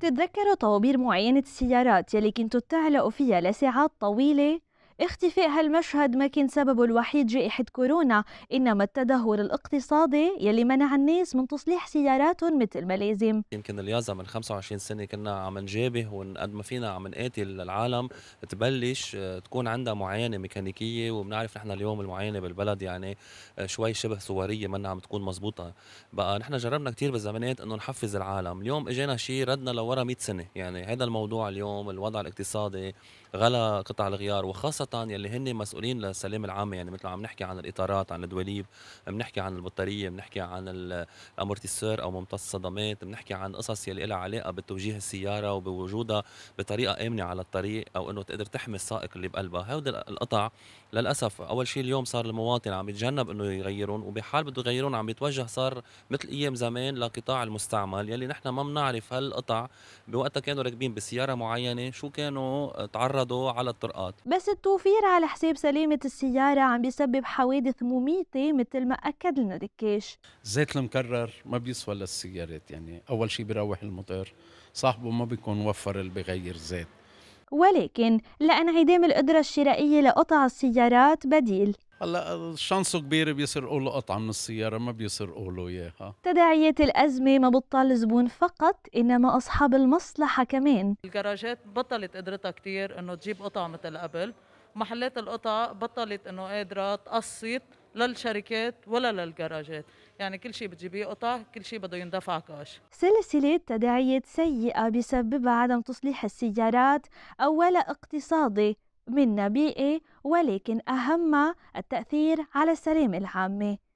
تتذكروا طوابير معينة السيارات يلي كنتوا تعلقوا فيها لساعات طويلة اختفاء هالمشهد ما كان سببه الوحيد جائحة كورونا إنما التدهور الاقتصادي يلي منع الناس من تصليح سياراتهم مثل ما لازم يمكن اليازا من 25 سنة كنا عم نجابه وقد ما فينا عم نقاتل العالم تبلش آه، تكون عندها معاينة ميكانيكية وبنعرف نحن اليوم المعاينة بالبلد يعني آه، شوي شبه صورية منا عم تكون مزبوطة بقى نحن جربنا كثير بالزمانات انه نحفز العالم اليوم اجينا شيء ردنا لورا 100 سنة يعني هذا الموضوع اليوم الوضع الاقتصادي غلا قطع الغيار وخاصة يلي هن مسؤولين للسلام العام يعني مثل عم نحكي عن الإطارات عن الدواليب بنحكي عن البطارية بنحكي عن الأمورتيسور أو ممتص الصدمات بنحكي عن قصص يلي لها علاقة بتوجيه السيارة وبوجودها بطريقة آمنة على الطريق أو إنه تقدر تحمي السائق اللي بقلبها هودي القطع للأسف أول شيء اليوم صار المواطن عم يتجنب إنه يغيرهم وبحال بده يغيرهم عم يتوجه صار مثل أيام زمان لقطاع المستعمل يلي نحن ما بنعرف هالقطع بوقتها كانوا راكبين بسيارة معينة شو كانوا تعرضوا على الطرقات بس التو التوفير على حساب سلامة السيارة عم بيسبب حوادث مميتة مثل ما أكد لنا دكاش زيت المكرر ما بيسوى للسيارات يعني أول شيء بيروح المطير صاحبه ما بيكون وفر اللي بغير زيت ولكن لانعدام القدرة الشرائية لقطع السيارات بديل هلا الشانس كبير بيسرقوا له قطعة من السيارة ما بيسرقوا له إياها تداعيات الأزمة ما بتطال زبون فقط إنما أصحاب المصلحة كمان الجراجات بطلت قدرتها كتير إنه تجيب قطع مثل قبل محلات القطع بطلت انه قادره تقسط للشركات ولا للجراجات يعني كل شيء بتجيبيه قطع كل شيء بده يندفع كاش سلسلة تداعيات سيئة بسببها عدم تصليح السيارات أو ولا اقتصادي منا بيئي ولكن أهمها التأثير على السلام العامة